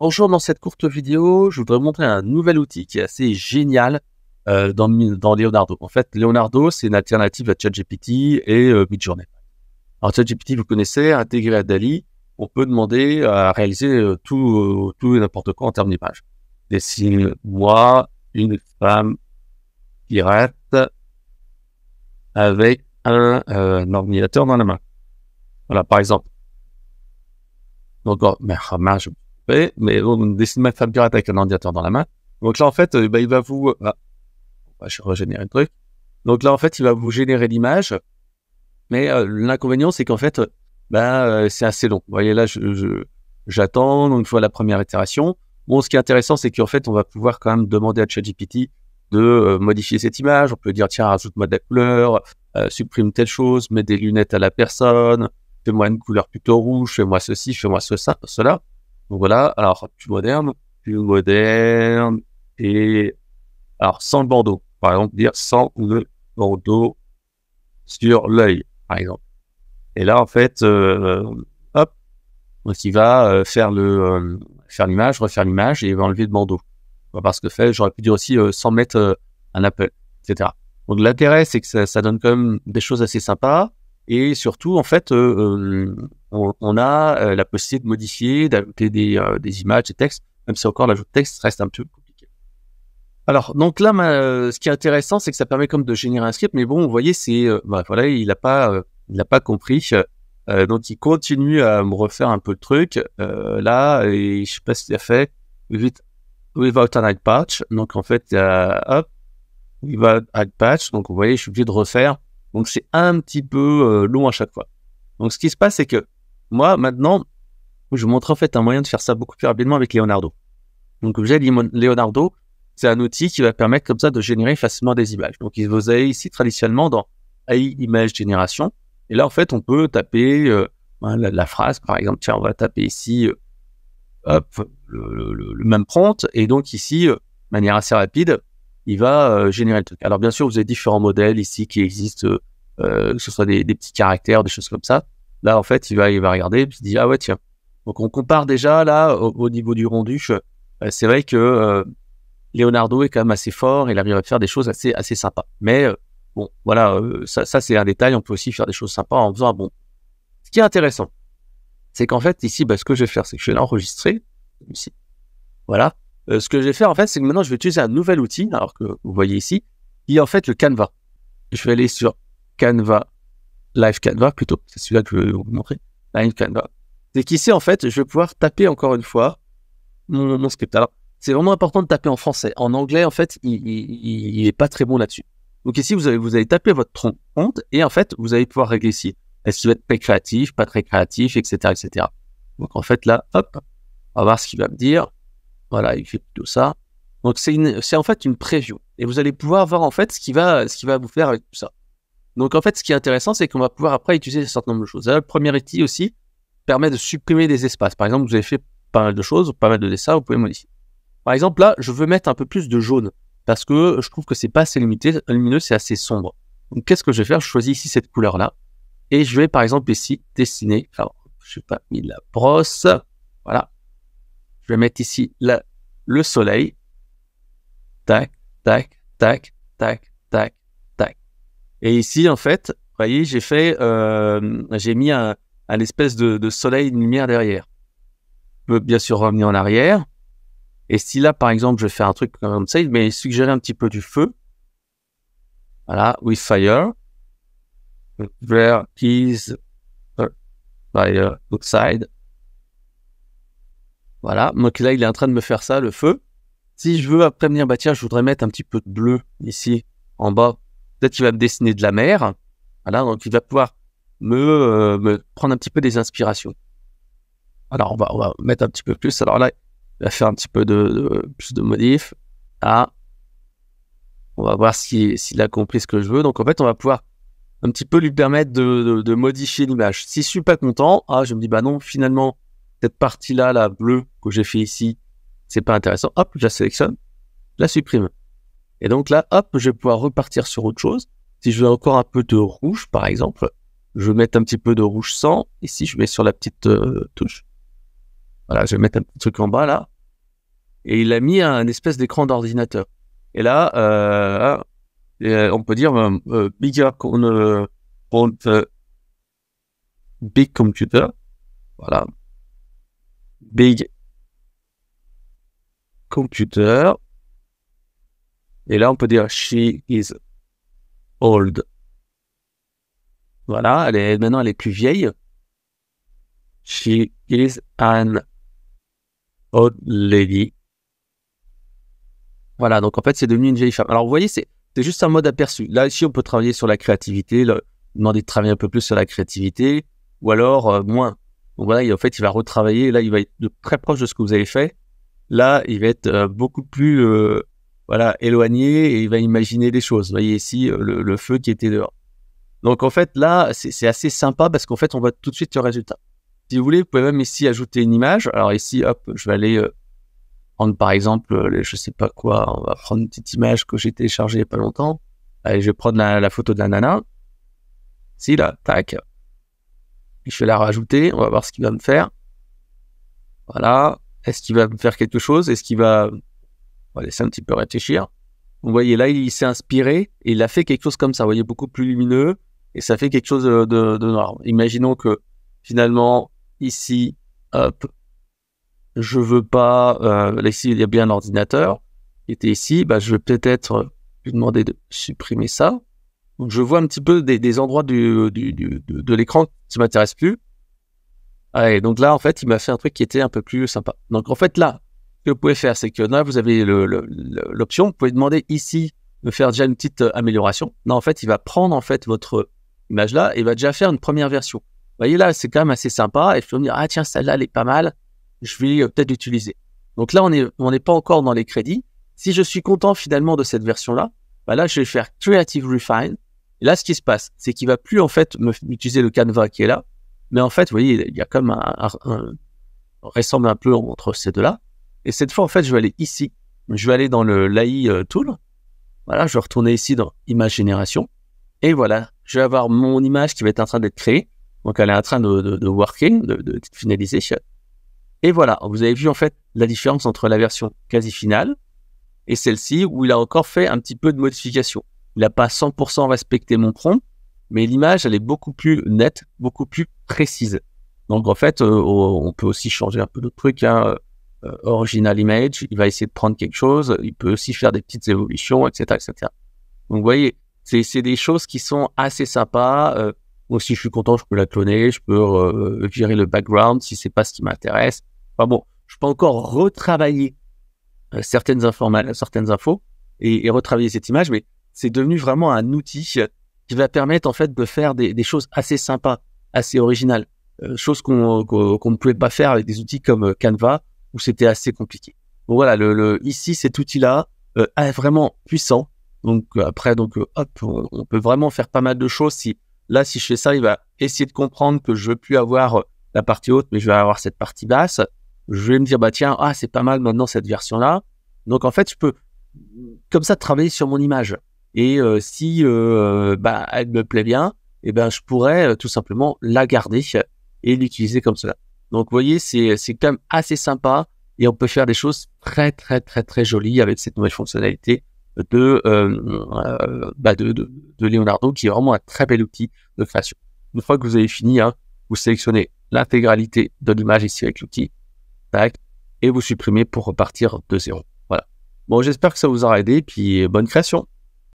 Bonjour, dans cette courte vidéo, je voudrais vous montrer un nouvel outil qui est assez génial euh, dans, dans Leonardo. En fait, Leonardo, c'est une alternative à ChatGPT et euh, Midjourney. Alors, ChatGPT, vous connaissez, intégré à Dali, on peut demander à réaliser euh, tout, tout et n'importe quoi en termes d'image. Dessine-moi une femme pirate avec un, ordinateur dans la main. Voilà, par exemple. Donc, oh, mais, mais on décide de femme pirate avec un ordinateur dans la main. Donc là, en fait, euh, bah, il va vous... Ah, je régénère le truc. Donc là, en fait, il va vous générer l'image. Mais euh, l'inconvénient, c'est qu'en fait, ben c'est assez long. Vous voyez, là, j'attends, je, je, donc je la première itération. Bon, ce qui est intéressant, c'est qu'en fait, on va pouvoir quand même demander à ChatGPT de modifier cette image. On peut dire, tiens, rajoute-moi de la couleur, supprime telle chose, mets des lunettes à la personne, fais-moi une couleur plutôt rouge, fais-moi ceci, fais-moi cela. Donc voilà, alors plus moderne, plus moderne et alors sans le bandeau, par exemple, dire sans le bandeau sur l'œil, par exemple. Et là, en fait, euh, hop, donc il va euh, faire le euh, faire l'image, refaire l'image et il va enlever le bandeau. Bah, parce que fait, j'aurais pu dire aussi sans mettre un apple, etc. Donc l'intérêt, c'est que ça, ça, donne quand même des choses assez sympas et surtout, en fait, on, a euh, la possibilité de modifier, d'ajouter euh, des, images, des textes, même si encore l'ajout de texte reste un peu compliqué. Alors, donc là, euh, ce qui est intéressant, c'est que ça permet comme de générer un script, mais bon, vous voyez, c'est, bah, voilà, il n'a pas, il pas compris. donc, il continue à me refaire un peu le truc. là, et je sais pas ce qu'il a fait. Vite, without an add patch. Donc, en fait, hop, without add patch. Donc, vous voyez, je suis obligé de refaire. Donc c'est un petit peu long à chaque fois. Donc ce qui se passe, c'est que moi, maintenant, je vous montre en fait un moyen de faire ça beaucoup plus rapidement avec Leonardo. Donc, avez Leonardo, c'est un outil qui va permettre comme ça de générer facilement des images. Donc, vous avez ici traditionnellement dans AI Image Génération. Et là, en fait, on peut taper euh, hein, la, phrase, par exemple. Tiens, on va taper ici, euh, le, même prompt. Et donc, ici, euh, de manière assez rapide, il va générer le truc. Alors, bien sûr, vous avez différents modèles ici qui existent, que ce soit des petits caractères, des choses comme ça. Là, en fait, il va, il va regarder, et il dit, ah ouais, tiens. Donc, on compare déjà, là, au, niveau du rendu. Euh, c'est vrai que euh, Leonardo est quand même assez fort, il arrive à faire des choses assez, assez sympas. Mais euh, bon, voilà, ça, c'est un détail. On peut aussi faire des choses sympas en faisant un ah bon. Ce qui est intéressant, c'est qu'en fait, ici, bah, ce que je vais faire, c'est que je vais l'enregistrer. Ici. Voilà. ce que je vais faire, en fait, c'est que maintenant, je vais utiliser un nouvel outil, alors que vous voyez ici, y est en fait le Canva. Je vais aller sur Canva Live Canva plutôt, c'est celui-là que je vais vous montrer, Live Canva. C'est qu'ici, en fait, je vais pouvoir taper encore une fois mon, script. Alors, c'est vraiment important de taper en français. En anglais, en fait, il, il, est pas très bon là-dessus. Donc ici, vous allez, vous taper votre compte et en fait, vous allez pouvoir régler ici. Est-ce qu'il va être très créatif, pas très créatif, etc., etc. Donc en fait, là, hop, on va voir ce qu'il va me dire. Voilà, il fait plutôt ça. Donc c'est en fait une preview. Et vous allez pouvoir voir en fait ce qu'il va, ce qui va vous faire avec tout ça. Donc en fait, ce qui est intéressant, c'est qu'on va pouvoir après utiliser un certain nombre de choses. Le premier outil aussi permet de supprimer des espaces. Par exemple, vous avez fait pas mal de choses, pas mal de dessins, vous pouvez modifier. Par exemple, là, je veux mettre un peu plus de jaune parce que je trouve que c'est pas assez limité, lumineux, c'est assez sombre. Donc qu'est-ce que je vais faire Je choisis ici cette couleur-là et je vais par exemple ici dessiner. Alors, je n'ai pas mis de la brosse. Voilà. Je vais mettre ici le soleil. Tac, tac, tac, tac, tac, et ici, en fait, vous voyez, j'ai fait, euh, j'ai mis un, un espèce de, de, soleil, une lumière derrière. Je peux bien sûr revenir en arrière. Et si là, par exemple, je fais un truc comme ça, il suggérer un petit peu du feu. Voilà, with fire. Where is fire outside? Voilà, donc là, il est en train de me faire ça, le feu. Si je veux après venir bah je voudrais mettre un petit peu de bleu ici, en bas, peut-être qu'il va me dessiner de la mer. Voilà, donc il va pouvoir me, euh, prendre un petit peu des inspirations. Alors, on va, mettre un petit peu plus. Alors là, il va faire un petit peu de, plus de modifs. Ah, on va voir s'il si, a compris ce que je veux. Donc, en fait, on va pouvoir un petit peu lui permettre de, modifier l'image. Si je suis pas content, ah, je me dis, bah non, finalement, cette partie-là, la bleue que j'ai fait ici, c'est pas intéressant. Hop, je la sélectionne, je la supprime. Et donc là, hop, je vais pouvoir repartir sur autre chose. Si je veux encore un peu de rouge, par exemple, je vais mettre un petit peu de rouge sans. Ici, je mets sur la petite euh, touche. Voilà, je vais mettre un petit truc en bas là. Et il a mis un, espèce d'écran d'ordinateur. Et là, euh, euh, on peut dire bigger on, on big computer. Voilà. Big computer et là, on peut dire she is old. Voilà, elle est, maintenant elle est plus vieille. She is an old lady. Voilà, donc en fait, c'est devenu une vieille femme. Alors, vous voyez, c'est juste un mode aperçu. Là, ici, on peut travailler sur la créativité, le, demander de travailler un peu plus sur la créativité, ou alors euh, moins. Donc voilà, en fait, il va retravailler. Là, il va être très proche de ce que vous avez fait. Là, il va être euh, beaucoup plus euh, voilà, éloigné et il va imaginer des choses. Vous voyez ici euh, le, feu qui était dehors. Donc en fait là, c'est assez sympa parce qu'en fait on voit tout de suite le résultat. Si vous voulez, vous pouvez même ici ajouter une image. Alors ici, hop, je vais aller euh, prendre par exemple, euh, je sais pas quoi, on va prendre une petite image que j'ai téléchargée il n'y a pas longtemps. Allez, je vais prendre la, photo de la nana. Si là, tac. je vais la rajouter, on va voir ce qu'il va me faire. Voilà. Est-ce qu'il va me faire quelque chose Est-ce qu'il va on va laisser un petit peu réfléchir. Vous voyez là, il, s'est inspiré et il a fait quelque chose comme ça. Vous voyez, beaucoup plus lumineux et ça fait quelque chose euh, de, de noir. Imaginons que finalement, ici, hop, je veux pas. Euh, là, ici, il y a bien un ordinateur qui était ici. Bah, je vais peut-être lui demander de supprimer ça. Donc, je vois un petit peu des, endroits de, l'écran qui m'intéressent plus. Allez, ah, donc là, en fait, il m'a fait un truc qui était un peu plus sympa. Donc, en fait, là, que vous pouvez faire, c'est que là, vous avez l'option, vous pouvez demander ici de faire déjà une petite euh, amélioration. Là, en fait, il va prendre en fait votre image là et il va déjà faire une première version. Vous voyez là, c'est quand même assez sympa. Et je peux me dire, ah tiens, celle-là, elle est pas mal. Je vais euh, peut-être l'utiliser. Donc là, on n'est pas encore dans les crédits. Si je suis content finalement de cette version-là, bah là, je vais faire Creative Refine. Et là, ce qui se passe, c'est qu'il va plus en fait utiliser le Canva qui est là. Mais en fait, vous voyez, il y a comme un, on ressemble un peu entre ces deux-là. Et cette fois, en fait, je vais aller ici. Je vais aller dans le l'AI euh, Tool. Voilà, je vais retourner ici dans Image Génération. Et voilà, je vais avoir mon image qui va être en train d'être créée. Donc, elle est en train de, de, de worker, de, finaliser. Et voilà, vous avez vu en fait la différence entre la version quasi finale et celle-ci où il a encore fait un petit peu de modification. Il n'a pas 100% respecté mon prompt, mais l'image, elle est beaucoup plus nette, beaucoup plus précise. Donc en fait, euh, on peut aussi changer un peu d'autres trucs. Hein, euh, original image, il va essayer de prendre quelque chose, il peut aussi faire des petites évolutions, etc. etc. Donc vous voyez, c'est des choses qui sont assez sympas. Euh, aussi, moi, si je suis content, je peux la cloner, je peux virer euh, le background si c'est pas ce qui m'intéresse. Enfin bon, je peux encore retravailler certaines, informations, certaines infos et, retravailler cette image, mais c'est devenu vraiment un outil qui va permettre en fait de faire des, choses assez sympas, assez originales, choses qu'on ne pouvait pas faire avec des outils comme Canva où c'était assez compliqué. voilà, le, ici, cet outil-là euh, est vraiment puissant. Donc euh, après, donc euh, hop, on, peut vraiment faire pas mal de choses. Si là, si je fais ça, il va essayer de comprendre que je veux plus avoir la partie haute, mais je vais avoir cette partie basse. Je vais me dire bah tiens, ah c'est pas mal maintenant cette version-là. Donc en fait, je peux comme ça travailler sur mon image. Et si bah, elle me plaît bien, eh ben, je pourrais tout simplement la garder et l'utiliser comme cela. Donc, vous voyez, c'est, c'est quand même assez sympa et on peut faire des choses très, très, très, très jolies avec cette nouvelle fonctionnalité de, euh, euh, bah, de, de, Leonardo, qui est vraiment un très bel outil de création. Une fois que vous avez fini, hein, vous sélectionnez l'intégralité de l'image ici avec l'outil, tac, et vous supprimez pour repartir de zéro. Voilà. Bon, j'espère que ça vous aura aidé, puis bonne création.